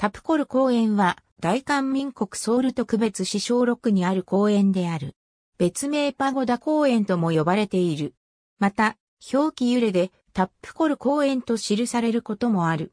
タプコル公園は大韓民国ソウル特別市小6にある公園である。別名パゴダ公園とも呼ばれている。また、表記揺れでタップコル公園と記されることもある。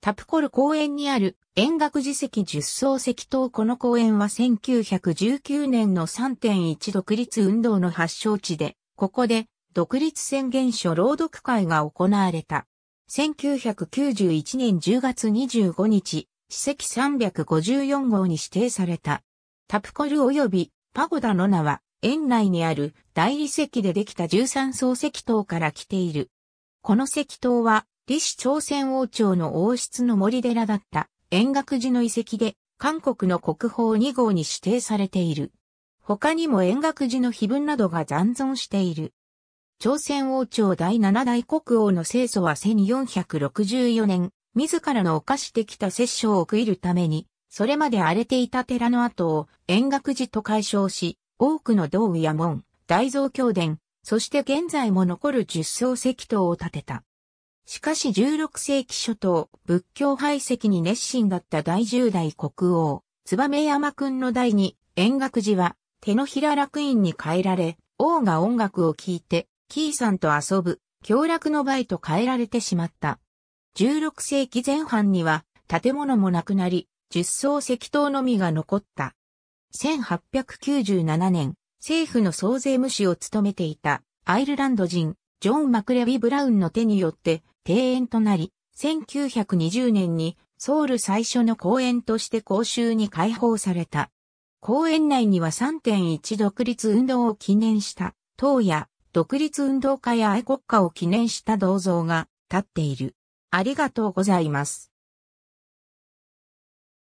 タプコル公園にある円楽寺石十層石等この公園は1919年の3.1独立運動の発祥地で、ここで独立宣言書朗読会が行われた。1991年10月25日、史跡354号に指定された。タプコル及びパゴダの名は、園内にある大理石でできた13層石塔から来ている。この石塔は、李氏朝鮮王朝の王室の森寺だった円覚寺の遺跡で、韓国の国宝2号に指定されている。他にも円覚寺の碑文などが残存している。朝鮮王朝第7代国王の清祖は1464年、自らの犯してきた殺生を食いるために、それまで荒れていた寺の跡を円覚寺と解消し、多くの道具や門、大蔵経殿、そして現在も残る十層石塔を建てた。しかし16世紀初頭、仏教排斥に熱心だった第10代国王、燕山君の代に、円覚寺は手のひら楽院に変えられ、王が音楽を聴いて、キーさんと遊ぶ、凶楽の場へと変えられてしまった。16世紀前半には建物もなくなり、十層石塔のみが残った。1897年、政府の総税務士を務めていたアイルランド人、ジョン・マクレビ・ブラウンの手によって庭園となり、1920年にソウル最初の公園として公衆に開放された。公園内には3.1独立運動を記念した塔や独立運動家や愛国家を記念した銅像が立っている。ありがとうございます。